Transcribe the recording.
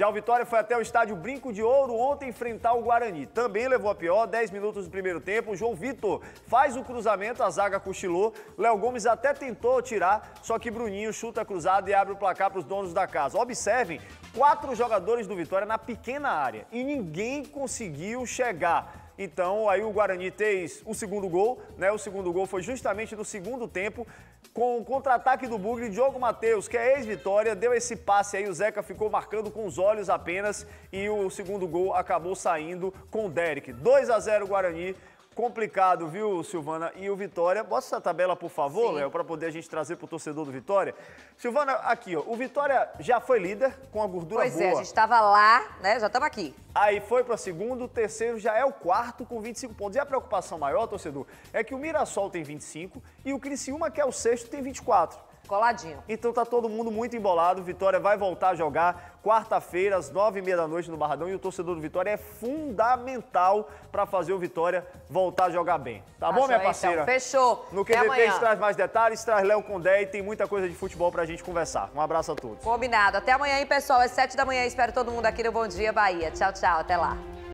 Já o Vitória foi até o estádio Brinco de Ouro ontem enfrentar o Guarani. Também levou a pior, 10 minutos do primeiro tempo. O João Vitor faz o cruzamento, a zaga cochilou. Léo Gomes até tentou tirar, só que Bruninho chuta cruzado e abre o placar para os donos da casa. Observem, quatro jogadores do Vitória na pequena área e ninguém conseguiu chegar. Então, aí o Guarani fez o segundo gol, né? O segundo gol foi justamente no segundo tempo, com o contra-ataque do Bugre, Diogo Matheus, que é ex-vitória, deu esse passe aí, o Zeca ficou marcando com os olhos apenas e o segundo gol acabou saindo com o Derek. 2 a 0 Guarani complicado, viu, Silvana? E o Vitória, mostra essa tabela, por favor, Léo, para poder a gente trazer para o torcedor do Vitória. Silvana, aqui, ó, o Vitória já foi líder com a gordura pois boa. Pois é, a gente estava lá, né, já estava aqui. Aí foi para o segundo, o terceiro já é o quarto com 25 pontos. E a preocupação maior, torcedor, é que o Mirassol tem 25 e o Criciúma, que é o sexto, tem 24. Coladinho. Então tá todo mundo muito embolado. Vitória vai voltar a jogar quarta-feira, às nove e meia da noite no Barradão. E o torcedor do Vitória é fundamental para fazer o Vitória voltar a jogar bem. Tá, tá bom, minha então. parceira? Então. Fechou. No QDP a gente traz mais detalhes, traz Léo Condé e tem muita coisa de futebol pra gente conversar. Um abraço a todos. Combinado. Até amanhã, hein, pessoal? É sete da manhã. Espero todo mundo aqui no Bom Dia Bahia. Tchau, tchau. Até lá.